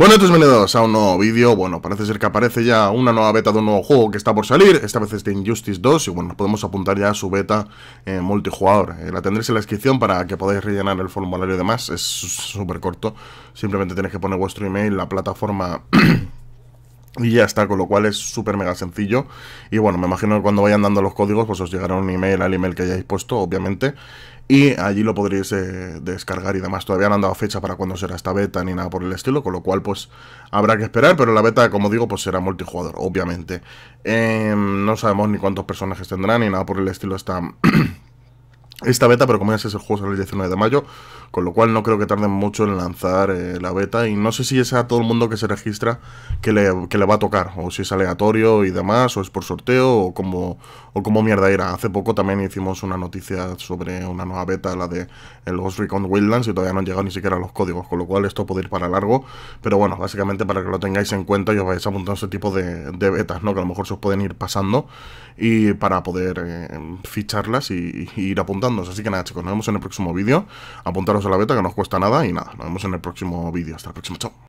Bueno, entonces bienvenidos a un nuevo vídeo, bueno, parece ser que aparece ya una nueva beta de un nuevo juego que está por salir, esta vez es de Injustice 2 y bueno, podemos apuntar ya a su beta multijugador, eh, la tendréis en la descripción para que podáis rellenar el formulario y demás, es súper corto, simplemente tenéis que poner vuestro email, la plataforma Y ya está, con lo cual es súper mega sencillo. Y bueno, me imagino que cuando vayan dando los códigos, pues os llegará un email al email que hayáis puesto, obviamente. Y allí lo podréis eh, descargar y demás. Todavía no han dado fecha para cuándo será esta beta ni nada por el estilo, con lo cual pues habrá que esperar. Pero la beta, como digo, pues será multijugador, obviamente. Em, no sabemos ni cuántos personajes tendrán ni nada por el estilo está esta beta, pero como ya sé, el juego sale el 19 de mayo, con lo cual no creo que tarden mucho en lanzar eh, la beta y no sé si es a todo el mundo que se registra que le, va a tocar, o si es aleatorio y demás, o es por sorteo, o como, como mierda era. Hace poco también hicimos una noticia sobre una nueva beta, la de el eh, Ghost Recon Wildlands, y todavía no han llegado ni siquiera los códigos, con lo cual esto puede ir para largo, pero bueno, básicamente para que lo tengáis en cuenta y os vais apuntando ese tipo de, de betas, ¿no? que a lo mejor se os pueden ir pasando y para poder eh, ficharlas y, y ir apuntando. Así que nada, chicos, nos vemos en el próximo vídeo. Apuntaros a la beta que no os cuesta nada y nada, nos vemos en el próximo vídeo. Hasta el próximo, chao.